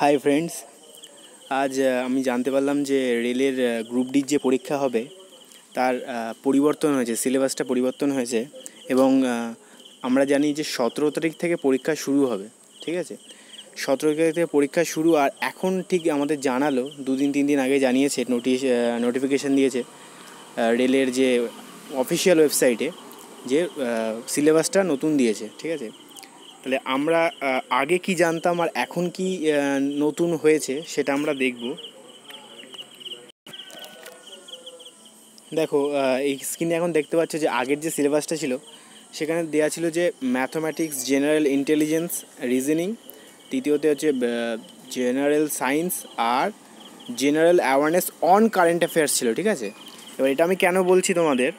hi friends আজ আমি জানতে পারলাম যে রেলের গ্রুপ ডির যে পরীক্ষা হবে তার পরিবর্তন হয়েছে সিলেবাসটা পরিবর্তন হয়েছে এবং আমরা জানি যে সতেরো তারিখ থেকে পরীক্ষা শুরু হবে ঠিক আছে সতেরো তারিখ থেকে পরীক্ষা শুরু আর এখন ঠিক আমাদের জানালো দুদিন তিন দিন আগে জানিয়েছে নোটিশ নোটিফিকেশান দিয়েছে রেলের যে অফিসিয়াল ওয়েবসাইটে যে সিলেবাসটা নতুন দিয়েছে ঠিক আছে তাহলে আমরা আগে কি জানতাম আর এখন কি নতুন হয়েছে সেটা আমরা দেখব দেখো এই স্ক্রিনে এখন দেখতে পাচ্ছ যে আগের যে সিলেবাসটা ছিল সেখানে দেওয়া ছিল যে ম্যাথমেটিক্স জেনারেল ইন্টেলিজেন্স রিজনিং তৃতীয়তে হচ্ছে জেনারেল সায়েন্স আর general awareness on current affairs ছিল ঠিক আছে এবার এটা আমি কেন বলছি তোমাদের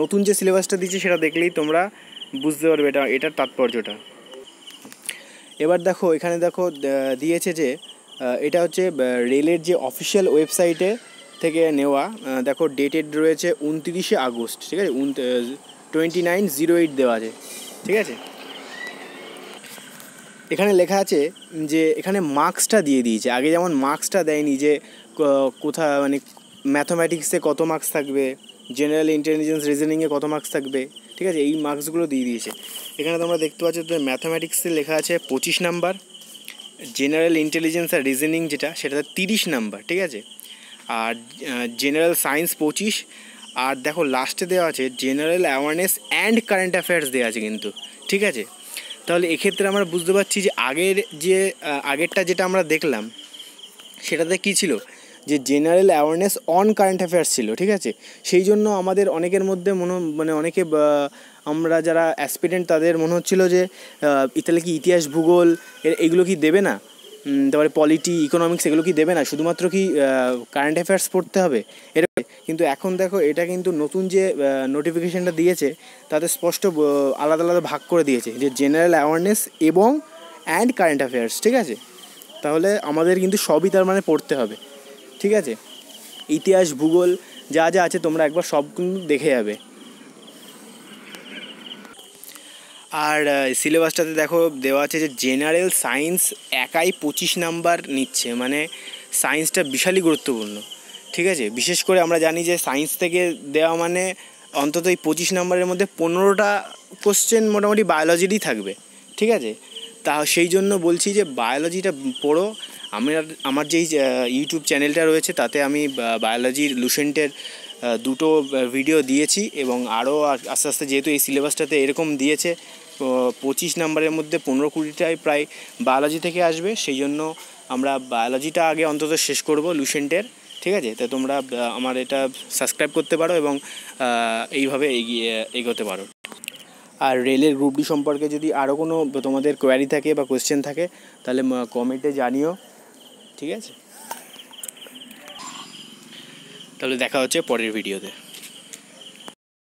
নতুন যে সিলেবাসটা দিচ্ছি সেটা দেখলেই তোমরা বুঝতে পারবে এটা এটার তাৎপর্যটা এবার দেখো এখানে দেখো দিয়েছে যে এটা হচ্ছে রেলের যে অফিসিয়াল ওয়েবসাইটে থেকে নেওয়া দেখো ডেটেড রয়েছে উনতিরিশে আগস্ট ঠিক আছে উন টোয়েন্টি নাইন জিরো এইট দেওয়া আছে ঠিক আছে এখানে লেখা আছে যে এখানে মার্কসটা দিয়ে দিয়েছে আগে যেমন মার্কসটা দেয়নি যে কোথা মানে ম্যাথমেটিক্সে কত মার্কস থাকবে জেনারেল ইন্টেলিজেন্স রিজনিংয়ে কত মার্কস থাকবে ঠিক আছে এই মার্কসগুলো দিয়ে দিয়েছে এখানে তোমরা দেখতে পাচ্ছ তো ম্যাথামেটিক্সে লেখা আছে পঁচিশ নাম্বার জেনারেল ইন্টেলিজেন্স আর রিজনিং যেটা সেটা তিরিশ নাম্বার ঠিক আছে আর জেনারেল সায়েন্স পঁচিশ আর দেখো লাস্টে দেওয়া আছে general awareness and current affairs দেওয়া আছে কিন্তু ঠিক আছে তাহলে এক্ষেত্রে আমরা বুঝতে পারছি যে আগের যে আগেরটা যেটা আমরা দেখলাম সেটাতে কী ছিল যে general awareness on current affairs ছিল ঠিক আছে সেই জন্য আমাদের অনেকের মধ্যে মনে মানে অনেকে আমরা যারা অ্যাসপিডেন্ট তাদের মনে হচ্ছিলো যে ইতালি কি ইতিহাস ভূগোল এগুলো কি দেবে না তারপরে পলিটি ইকোনমিক্স এগুলো কি দেবে না শুধুমাত্র কি কারেন্ট অ্যাফেয়ার্স পড়তে হবে এরকম মানে, কিন্তু এখন দেখো এটা কিন্তু নতুন যে নোটিফিকেশানটা দিয়েছে তাতে স্পষ্ট আলাদা আলাদা ভাগ করে দিয়েছে যে জেনারেল অ্যাওয়ারনেস এবং অ্যান্ড কারেন্ট অ্যাফেয়ার্স ঠিক আছে তাহলে আমাদের কিন্তু সবই তার মানে পড়তে হবে ঠিক আছে ইতিহাস ভূগোল যা যা আছে তোমরা একবার সব দেখে যাবে আর সিলেবাসটাতে দেখো দেওয়া আছে যে জেনারেল সায়েন্স একাই পঁচিশ নাম্বার নিচ্ছে মানে সায়েন্সটা বিশালই গুরুত্বপূর্ণ ঠিক আছে বিশেষ করে আমরা জানি যে সায়েন্স থেকে দেওয়া মানে অন্তত এই পঁচিশ নাম্বারের মধ্যে পনেরোটা কোশ্চেন মোটামুটি বায়োলজিরই থাকবে ঠিক আছে তা সেই জন্য বলছি যে বায়োলজিটা পড়ো আমি আমার যেই ইউটিউব চ্যানেলটা রয়েছে তাতে আমি বায়োলজির লুসেন্টের দুটো ভিডিও দিয়েছি এবং আরও আস্তে আস্তে যেহেতু এই সিলেবাসটাতে এরকম দিয়েছে পঁচিশ নাম্বারের মধ্যে পনেরো কুড়িটাই প্রায় বায়োলজি থেকে আসবে সেই জন্য আমরা বায়োলজিটা আগে অন্তত শেষ করব লুসেন্টের ঠিক আছে তো তোমরা আমার এটা সাবস্ক্রাইব করতে পারো এবং এইভাবে এগিয়ে এগোতে পারো আর রেলের গ্রুপটি সম্পর্কে যদি আরও কোনো তোমাদের কোয়ারি থাকে বা কোয়েশ্চেন থাকে তাহলে কমেন্টে জানিও ঠিক আছে তাহলে দেখা হচ্ছে পরের ভিডিওতে